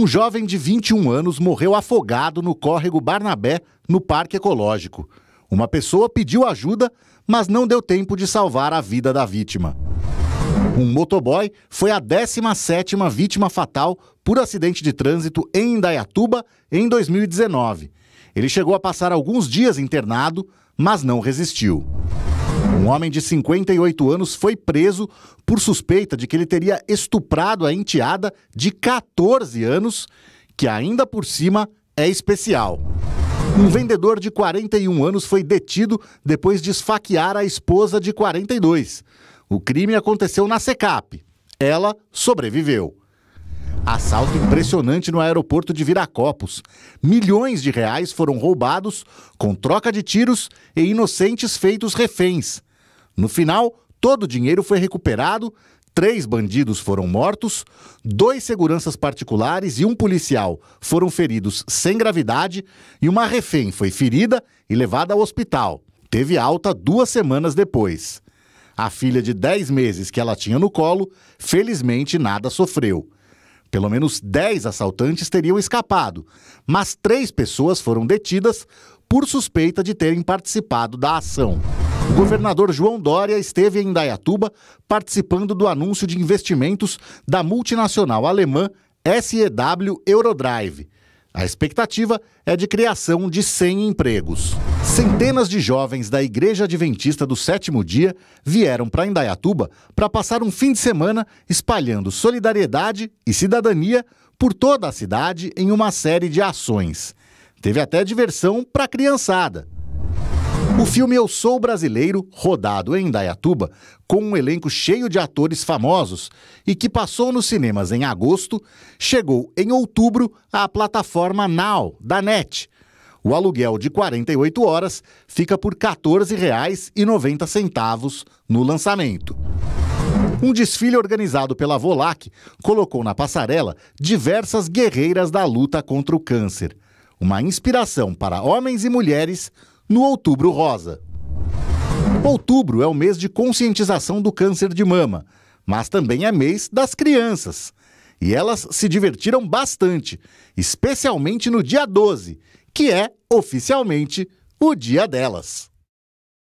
Um jovem de 21 anos morreu afogado no córrego Barnabé, no Parque Ecológico. Uma pessoa pediu ajuda, mas não deu tempo de salvar a vida da vítima. Um motoboy foi a 17ª vítima fatal por acidente de trânsito em Indaiatuba em 2019. Ele chegou a passar alguns dias internado, mas não resistiu. Um homem de 58 anos foi preso por suspeita de que ele teria estuprado a enteada de 14 anos, que ainda por cima é especial. Um vendedor de 41 anos foi detido depois de esfaquear a esposa de 42. O crime aconteceu na SECAP. Ela sobreviveu. Assalto impressionante no aeroporto de Viracopos. Milhões de reais foram roubados com troca de tiros e inocentes feitos reféns. No final, todo o dinheiro foi recuperado, três bandidos foram mortos, dois seguranças particulares e um policial foram feridos sem gravidade e uma refém foi ferida e levada ao hospital. Teve alta duas semanas depois. A filha de 10 meses que ela tinha no colo, felizmente nada sofreu. Pelo menos 10 assaltantes teriam escapado, mas três pessoas foram detidas por suspeita de terem participado da ação. O governador João Dória esteve em Dayatuba participando do anúncio de investimentos da multinacional alemã SEW Eurodrive. A expectativa é de criação de 100 empregos. Centenas de jovens da Igreja Adventista do Sétimo Dia vieram para Indaiatuba para passar um fim de semana espalhando solidariedade e cidadania por toda a cidade em uma série de ações. Teve até diversão para a criançada. O filme Eu Sou Brasileiro, rodado em Indaiatuba, com um elenco cheio de atores famosos e que passou nos cinemas em agosto, chegou em outubro à plataforma Now da NET o aluguel de 48 horas fica por R$ 14,90 no lançamento. Um desfile organizado pela Volac colocou na passarela diversas guerreiras da luta contra o câncer. Uma inspiração para homens e mulheres no Outubro Rosa. Outubro é o mês de conscientização do câncer de mama, mas também é mês das crianças. E elas se divertiram bastante, especialmente no dia 12, que é oficialmente o Dia Delas.